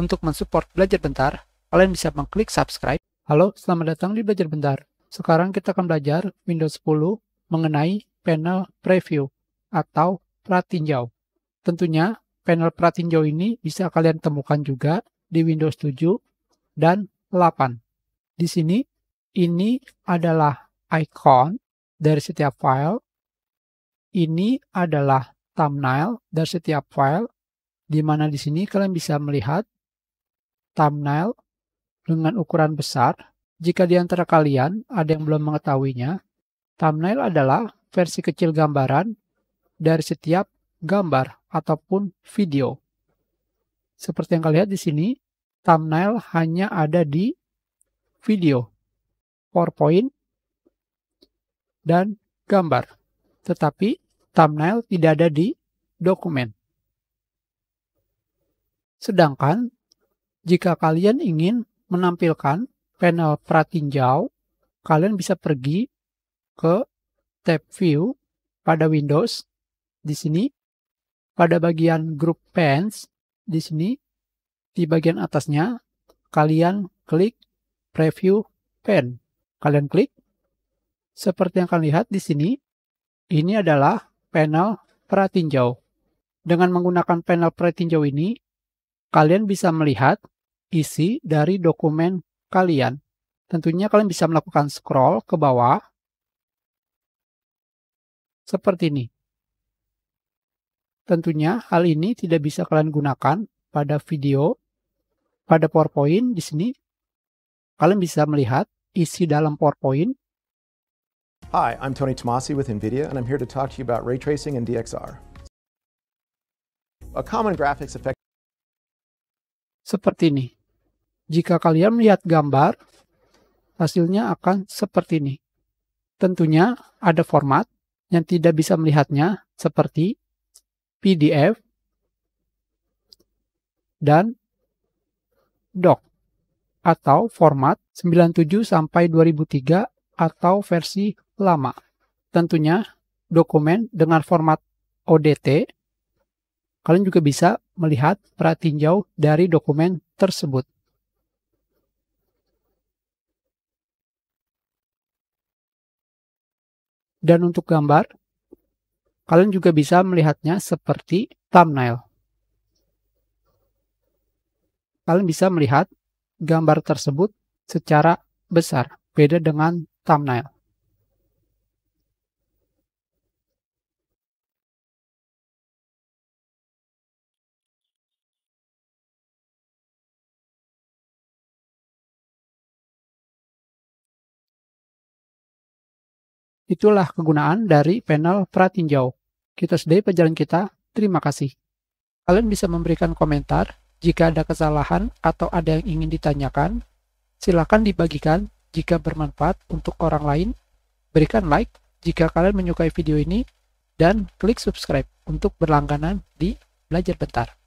Untuk mensupport Belajar Bentar, kalian bisa mengklik subscribe. Halo, selamat datang di Belajar Bentar. Sekarang kita akan belajar Windows 10 mengenai panel preview atau pratinjau. Tentunya panel pratinjau ini bisa kalian temukan juga di Windows 7 dan 8. Di sini ini adalah icon dari setiap file. Ini adalah thumbnail dari setiap file, di mana di sini kalian bisa melihat thumbnail dengan ukuran besar. Jika di antara kalian ada yang belum mengetahuinya, thumbnail adalah versi kecil gambaran dari setiap gambar ataupun video. Seperti yang kalian lihat di sini, thumbnail hanya ada di video, PowerPoint, dan gambar. Tetapi thumbnail tidak ada di dokumen. Sedangkan jika kalian ingin menampilkan panel pratinjau, kalian bisa pergi ke tab view pada Windows di sini, pada bagian group pens di sini, di bagian atasnya kalian klik preview pen. Kalian klik. Seperti yang kalian lihat di sini, ini adalah panel pratinjau. Dengan menggunakan panel pratinjau ini, kalian bisa melihat isi dari dokumen kalian. Tentunya kalian bisa melakukan scroll ke bawah seperti ini. Tentunya hal ini tidak bisa kalian gunakan pada video, pada PowerPoint di sini. Kalian bisa melihat isi dalam PowerPoint. Hi, I'm Tony Tomasi with NVIDIA and I'm here to talk to you about ray tracing and DXR. A common graphics effect seperti ini. Jika kalian melihat gambar, hasilnya akan seperti ini. Tentunya ada format yang tidak bisa melihatnya seperti PDF dan doc atau format 97 sampai 2003 atau versi lama. Tentunya dokumen dengan format ODT Kalian juga bisa melihat perat tinjau dari dokumen tersebut. Dan untuk gambar, kalian juga bisa melihatnya seperti thumbnail. Kalian bisa melihat gambar tersebut secara besar, beda dengan thumbnail. Itulah kegunaan dari panel Pratinjau. Kita sudahi pelajaran kita. Terima kasih. Kalian bisa memberikan komentar jika ada kesalahan atau ada yang ingin ditanyakan. Silakan dibagikan jika bermanfaat untuk orang lain. Berikan like jika kalian menyukai video ini dan klik subscribe untuk berlangganan di Belajar Bentar.